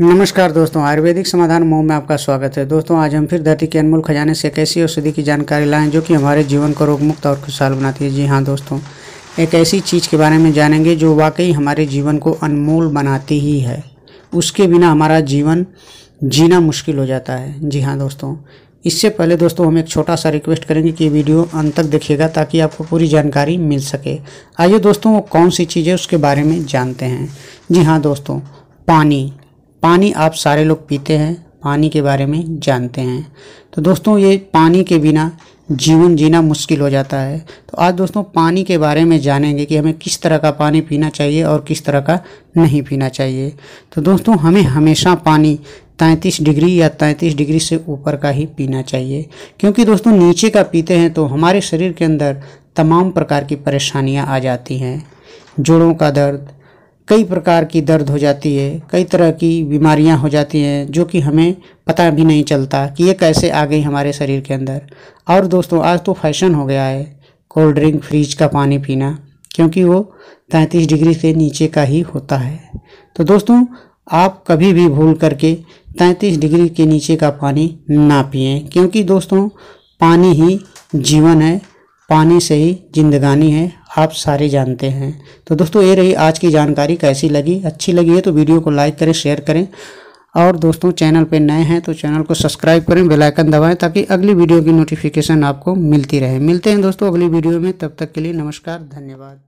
नमस्कार दोस्तों आयुर्वेदिक समाधान मोह में आपका स्वागत है दोस्तों आज हम फिर धरती के अनमोल खजाने से एक ऐसी औषधि की जानकारी लाएं जो कि हमारे जीवन को रोगमुक्त और खुशहाल बनाती है जी हाँ दोस्तों एक ऐसी चीज़ के बारे में जानेंगे जो वाकई हमारे जीवन को अनमोल बनाती ही है उसके बिना हमारा जीवन जीना मुश्किल हो जाता है जी हाँ दोस्तों इससे पहले दोस्तों हम एक छोटा सा रिक्वेस्ट करेंगे कि वीडियो अंत तक देखिएगा ताकि आपको पूरी जानकारी मिल सके आइए दोस्तों वो कौन सी चीज़ है उसके बारे में जानते हैं जी हाँ दोस्तों पानी पानी आप सारे लोग पीते हैं पानी के बारे में जानते हैं तो दोस्तों ये पानी के बिना जीवन जीना मुश्किल हो जाता है तो आज दोस्तों पानी के बारे में जानेंगे कि हमें किस तरह का पानी पीना चाहिए और किस तरह का नहीं पीना चाहिए तो दोस्तों हमें हमेशा पानी तैंतीस डिग्री या तैंतीस डिग्री से ऊपर का ही पीना चाहिए क्योंकि दोस्तों नीचे का पीते हैं तो हमारे शरीर के अंदर तमाम प्रकार की परेशानियाँ आ जाती हैं जोड़ों का दर्द कई प्रकार की दर्द हो जाती है कई तरह की बीमारियां हो जाती हैं जो कि हमें पता भी नहीं चलता कि ये कैसे आ गई हमारे शरीर के अंदर और दोस्तों आज तो फैशन हो गया है कोल्ड ड्रिंक फ्रीज का पानी पीना क्योंकि वो तैंतीस डिग्री से नीचे का ही होता है तो दोस्तों आप कभी भी भूल करके तैंतीस डिग्री के नीचे का पानी ना पिए क्योंकि दोस्तों पानी ही जीवन है पानी से ही जिंदगानी है आप सारे जानते हैं तो दोस्तों ये रही आज की जानकारी कैसी लगी अच्छी लगी है तो वीडियो को लाइक करें शेयर करें और दोस्तों चैनल पर नए हैं तो चैनल को सब्सक्राइब करें बेल आइकन दबाएं ताकि अगली वीडियो की नोटिफिकेशन आपको मिलती रहे मिलते हैं दोस्तों अगली वीडियो में तब तक के लिए नमस्कार धन्यवाद